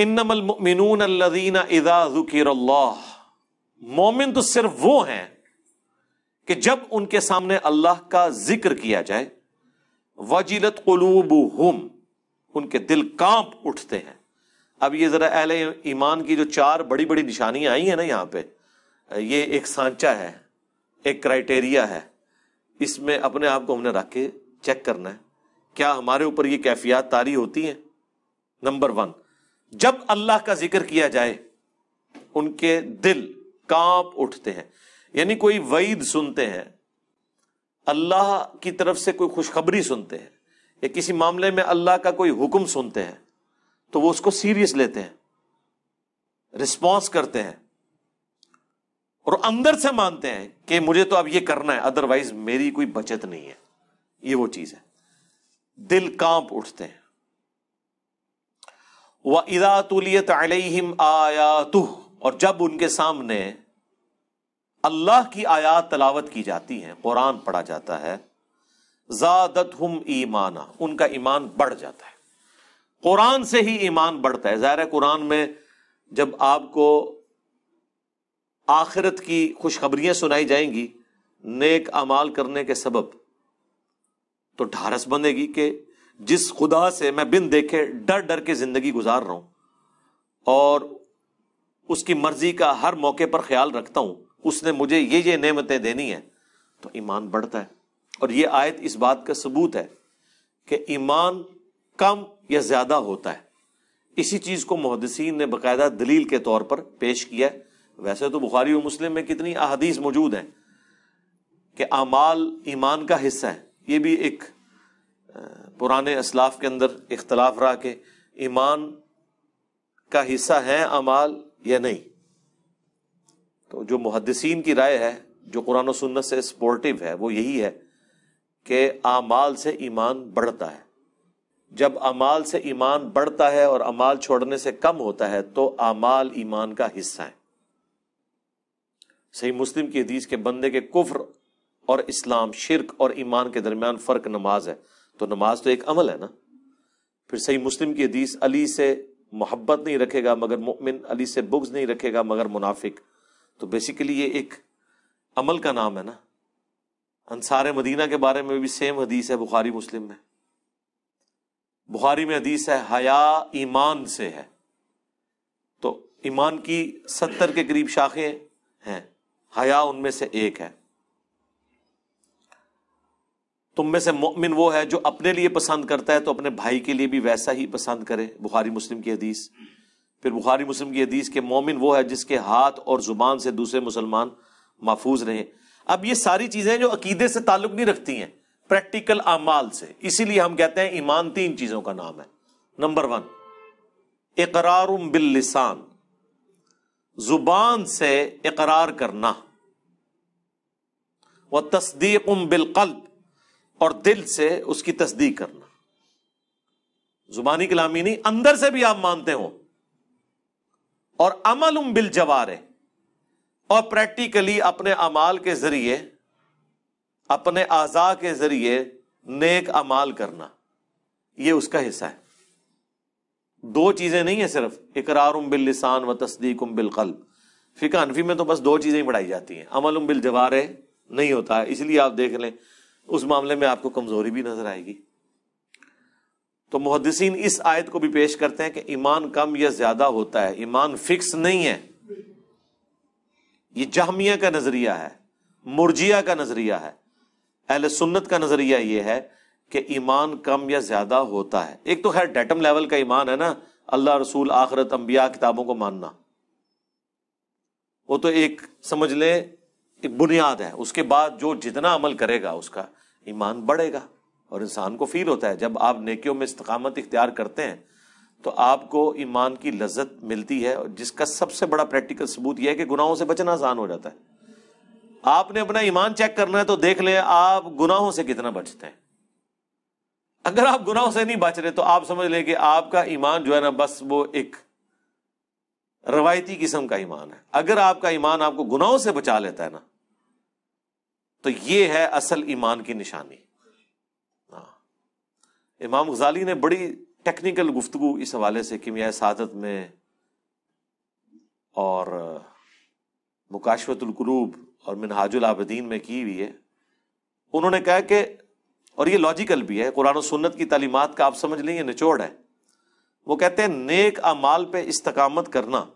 मोमिन तो सिर्फ वो हैं कि जब उनके सामने अल्लाह का जिक्र किया जाए वजीलत कलूब हम उनके दिल कांप उठते हैं अब ये जरा अहल ईमान की जो चार बड़ी बड़ी निशानियां आई है ना यहां पे ये एक सांचा है एक क्राइटेरिया है इसमें अपने आप को हमने रख के चेक करना है क्या हमारे ऊपर ये कैफियात तारी होती है नंबर वन जब अल्लाह का जिक्र किया जाए उनके दिल कांप उठते हैं यानी कोई वईद सुनते हैं अल्लाह की तरफ से कोई खुशखबरी सुनते हैं या किसी मामले में अल्लाह का कोई हुक्म सुनते हैं तो वो उसको सीरियस लेते हैं रिस्पॉन्स करते हैं और अंदर से मानते हैं कि मुझे तो अब ये करना है अदरवाइज मेरी कोई बचत नहीं है ये वो चीज है दिल कांप उठते हैं व इदातुलियत आया तुह और जब उनके सामने अल्लाह की आयात तलावत की जाती है कुरान पढ़ा जाता है ज़ादत हम ईमाना उनका ईमान बढ़ जाता है कुरान से ही ईमान बढ़ता है ज़ाहिर कुरान में जब आपको आखिरत की खुशखबरियां सुनाई जाएंगी नेक अमाल करने के सबब तो ढारस बनेगी कि जिस खुदा से मैं बिन देखे डर डर के जिंदगी गुजार रहा हूं और उसकी मर्जी का हर मौके पर ख्याल रखता हूं उसने मुझे ये ये नेमतें देनी है तो ईमान बढ़ता है और ये आयत इस बात का सबूत है कि ईमान कम या ज्यादा होता है इसी चीज को मुहदसिन ने बाकायदा दलील के तौर पर पेश किया है वैसे तो बुखारी और मुस्लिम में कितनी अहदीस मौजूद है कि अमाल ईमान का हिस्सा है ये भी एक पुराने असलाफ के अंदर इख्तलाफ रहा के ईमान का हिस्सा है अमाल या नहीं तो जो मुहदसिन की राय है जो कुरान सुन्नत से सपोर्टिव है वो यही है कि आमाल से ईमान बढ़ता है जब अमाल से ईमान बढ़ता है और अमाल छोड़ने से कम होता है तो अमाल ईमान का हिस्सा है सही मुस्लिम की हदीस के बंदे के कुफर और इस्लाम शिरक और ईमान के दरमियान फर्क नमाज है तो नमाज तो एक अमल है ना फिर सही मुस्लिम की हदीस अली से मोहब्बत नहीं रखेगा मगर मुमिन अली से बुग्ज नहीं रखेगा मगर मुनाफिक तो बेसिकली ये एक अमल का नाम है ना अंसार मदीना के बारे में भी सेम हदीस है बुखारी मुस्लिम में बुखारी में हदीस है हया ईमान से है तो ईमान की सत्तर के करीब शाखें हैं हया उनमें से एक है तुम में से मोमिन वो है जो अपने लिए पसंद करता है तो अपने भाई के लिए भी वैसा ही पसंद करे बुखारी मुस्लिम की हदीस फिर बुखारी मुस्लिम की हदीस के मोमिन वो है जिसके हाथ और जुबान से दूसरे मुसलमान महफूज रहे अब ये सारी चीज़ें जो अकीदे से ताल्लुक नहीं रखती हैं प्रैक्टिकल अमाल से इसीलिए हम कहते हैं ईमान तीन चीज़ों का नाम है नंबर वन इकरार बिल्लिसान जुबान से इकरार करना व तस्दीक बिलकल्ब और दिल से उसकी तस्दीक करना जुबानी कलामी नहीं अंदर से भी आप मानते हो और अमल उम बिल जवार और प्रैक्टिकली अपने अमाल के जरिए अपने आजा के जरिए नेक अमाल करना यह उसका हिस्सा है दो चीजें नहीं है सिर्फ इकरार उम बिल लिसान व तस्दीक उम बिल कल फिका अनफी में तो बस दो चीजें ही पढ़ाई जाती हैं अमल उम बिल जवारे नहीं होता है इसलिए आप देख लें उस मामले में आपको कमजोरी भी नजर आएगी तो मुहदसिन इस आयत को भी पेश करते हैं कि ईमान कम या ज्यादा होता है ईमान फिक्स नहीं है ये जहमिया का नजरिया है मुरजिया का नजरिया है अहल सुन्नत का नजरिया यह है कि ईमान कम या ज्यादा होता है एक तो खैर डेटम लेवल का ईमान है ना अल्लाह रसूल आखरत अंबिया किताबों को मानना वो तो एक समझ लें बुनियाद है उसके बाद जो जितना अमल करेगा उसका ईमान बढ़ेगा और इंसान को फील होता है जब आप नेकियों में इस्तकामत इख्तियार करते हैं तो आपको ईमान की लज्जत मिलती है जिसका सबसे बड़ा प्रैक्टिकल सबूत यह है कि गुनाहों से बचना आसान हो जाता है आपने अपना ईमान चेक करना है तो देख लें आप गुनाहों से कितना बचते हैं अगर आप गुनाहों से नहीं बच रहे तो आप समझ लें कि आपका ईमान जो है ना बस वो एक रवायती किस्म का ईमान है अगर आपका ईमान आपको गुनाहों से बचा लेता है ना तो ये है असल ईमान की निशानी हाँ। इमाम गजाली ने बड़ी टेक्निकल गुफ्तु इस हवाले से कि किमिया सादत में और मुकाशवतलकलूब और मिनहाजुल आबदीन में की हुई है उन्होंने कहा कि और ये लॉजिकल भी है कुरान सुन्नत की तालीमत का आप समझ लें निचोड़ है वो कहते हैं नेक अमाल पे इस्तकामत करना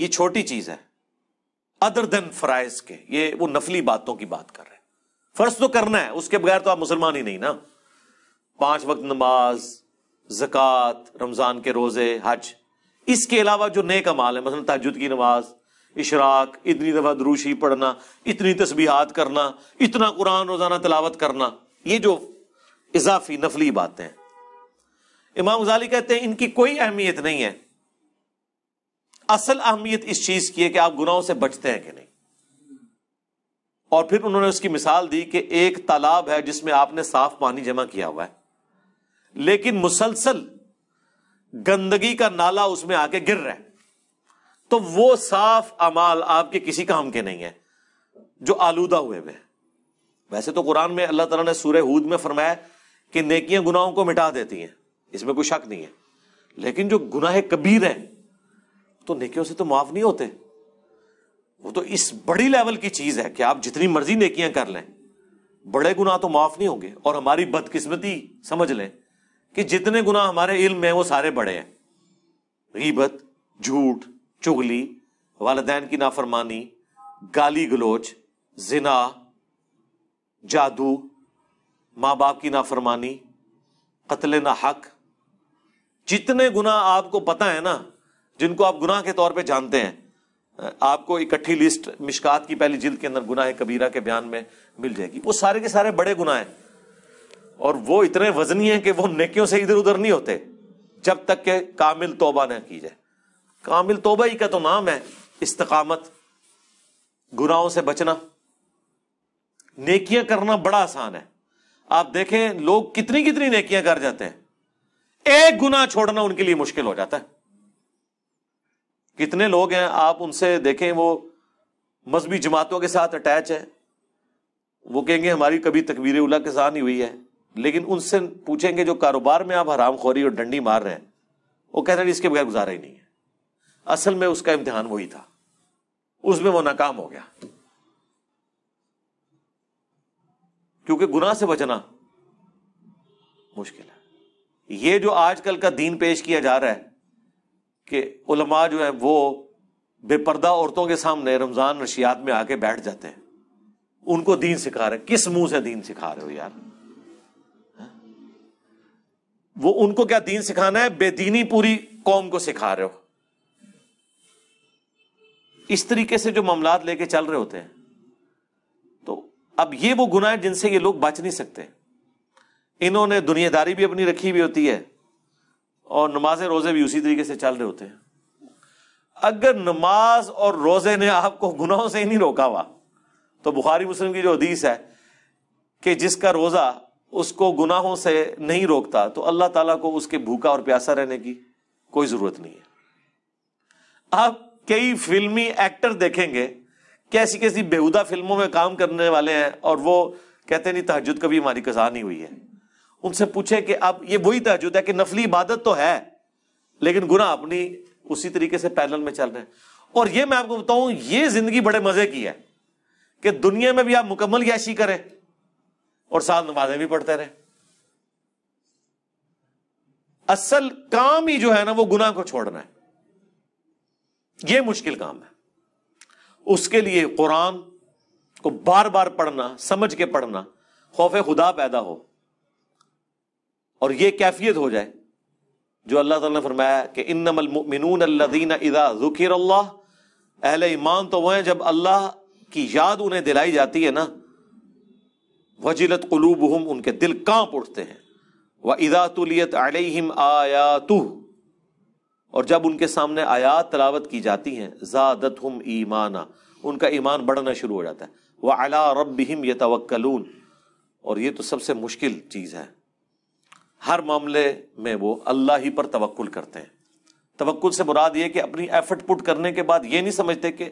ये छोटी चीज है अदर देन फ्राइज के ये वो नफली बातों की बात कर रहे हैं फर्ज तो करना है उसके बगैर तो आप मुसलमान ही नहीं ना पांच वक्त नमाज जक़ात रमजान के रोजे हज इसके अलावा जो नेक अमाल है मसलन तजुद की नमाज इशराक इतनी दफा दरूशी पढ़ना इतनी तस्बीहात करना इतना कुरान रोजाना तलावत करना ये जो इजाफी नफली बातें इमाम गजाली कहते हैं इनकी कोई अहमियत नहीं है असल अहमियत इस चीज की है कि आप गुनाहों से बचते हैं कि नहीं और फिर उन्होंने उसकी मिसाल दी कि एक तालाब है जिसमें आपने साफ पानी जमा किया हुआ है लेकिन मुसलसल गंदगी का नाला उसमें आके गिर रहा है तो वो साफ अमाल आपके किसी काम के नहीं है जो आलूदा हुए हुए हैं वैसे तो कुरान में अल्लाह तला ने सूर्य हूद में फरमाया कि नेकियां गुनाहों को मिटा देती हैं इसमें कोई शक नहीं है लेकिन जो गुनाह कबीर हैं तो नेकियों से तो माफ नहीं होते वो तो इस बड़ी लेवल की चीज है कि आप जितनी मर्जी नेकियां कर लें बड़े गुना तो माफ नहीं होंगे और हमारी बदकिस्मती समझ लें कि जितने गुना हमारे इल्म में वो सारे बड़े हैं गीबत झूठ चुगली वालदेन की नाफरमानी गाली गलोच जिना जादू मां बाप की नाफरमानी कतले ना हक जितने गुना आपको पता है ना जिनको आप गुनाह के तौर पे जानते हैं आपको इकट्ठी लिस्ट मिशकात की पहली जिल्द के अंदर गुनाह कबीरा के बयान में मिल जाएगी वो सारे के सारे बड़े गुनाह हैं और वो इतने वजनी हैं कि वो नेकियों से इधर उधर नहीं होते जब तक के कामिल तोबा ना की जाए कामिल तोबा ही का तो नाम है इस्तकामत गुनाहों से बचना नेकियां करना बड़ा आसान है आप देखें लोग कितनी कितनी नेकियां कर जाते हैं एक गुना छोड़ना उनके लिए मुश्किल हो जाता है कितने लोग हैं आप उनसे देखें वो मजहबी जमातों के साथ अटैच है वो कहेंगे हमारी कभी तकबीर उल्ला के साथ नहीं हुई है लेकिन उनसे पूछेंगे जो कारोबार में आप हराम खोरी और डंडी मार रहे हैं वो कहते हैं इसके बगैर गुजारा ही नहीं है असल में उसका इम्तिहान वही था उसमें वो नाकाम हो गया क्योंकि गुनाह से बचना मुश्किल है ये जो आजकल का दीन पेश किया जा रहा है कि उलमा जो है वो बेपर्दा औरतों के सामने रमज़ान नशियात में आके बैठ जाते हैं उनको दीन सिखा रहे किस मुंह से दीन सिखा रहे हो यार वो उनको क्या दीन सिखाना है बेदीनी पूरी कौम को सिखा रहे हो इस तरीके से जो मामला लेके चल रहे होते हैं तो अब ये वो गुनाह है जिनसे ये लोग बच नहीं सकते इन्होंने दुनियादारी भी अपनी रखी हुई होती है और नमाज रोज़े भी उसी तरीके से चल रहे होते हैं अगर नमाज और रोज़े ने आपको गुनाहों से ही नहीं रोका हुआ तो बुखारी मुस्लिम की जो हदीस है कि जिसका रोज़ा उसको गुनाहों से नहीं रोकता तो अल्लाह ताला को उसके भूखा और प्यासा रहने की कोई ज़रूरत नहीं है आप कई फिल्मी एक्टर देखेंगे कैसी कैसी बेहुदा फिल्मों में काम करने वाले हैं और वो कहते नहीं तहजद कभी हमारी कजा नहीं हुई है उनसे पूछे कि अब ये वही तहजुद है कि नफली इबादत तो है लेकिन गुना अपनी उसी तरीके से पैनल में चल रहे हैं और ये मैं आपको बताऊं ये जिंदगी बड़े मजे की है कि दुनिया में भी आप मुकम्मल याशी करें और साथ नमाजें भी पढ़ते रहे असल काम ही जो है ना वो गुना को छोड़ना है ये मुश्किल काम है उसके लिए कुरान को बार बार पढ़ना समझ के पढ़ना खौफ खुदा पैदा हो और ये कैफियत हो जाए जो अल्लाह ताला ने फरमाया कि इनमलमिनून अल्लादीन इदा ज़ुकिर अल्लाह अहल ईमान तो वह हैं जब अल्लाह की याद उन्हें दिलाई जाती है ना वजिलत कलूब हम उनके दिल कांप उठते हैं व इदातुलियत अलहिम आयातु और जब उनके सामने आयात तलावत की जाती हैं ज़ादत हम ईमाना उनका ईमान बढ़ना शुरू हो जाता है वह अला रब हम यतवक्लून और ये तो सबसे मुश्किल चीज़ है हर मामले में वो अल्लाह ही पर तवक्ल करते हैं तवक्ल से मुराद ये कि अपनी एफर्ट पुट करने के बाद ये नहीं समझते कि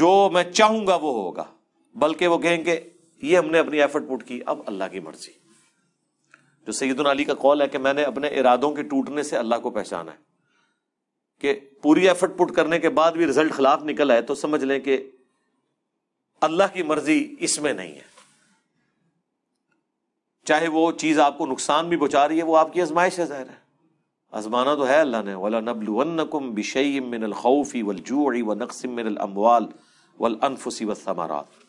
जो मैं चाहूंगा वो होगा बल्कि वो कहेंगे ये हमने अपनी एफर्ट पुट की अब अल्लाह की मर्जी जो सैदन अली का कॉल है कि मैंने अपने इरादों के टूटने से अल्लाह को पहचाना है कि पूरी एफर्ट पुट करने के बाद भी रिजल्ट खिलाफ निकल आए तो समझ लें कि अल्लाह की मर्जी इसमें नहीं है चाहे वो चीज़ आपको नुकसान भी पहुंचा रही है वो आपकी आजमाइश है ज़ाहिर है आजमाना तो है अल्लाह ने वला नबलुवन्नकुम बिशई मिनल खौफी वल जूई व नक्सिम मिनल अमवाल वल अनफुसी वसमारात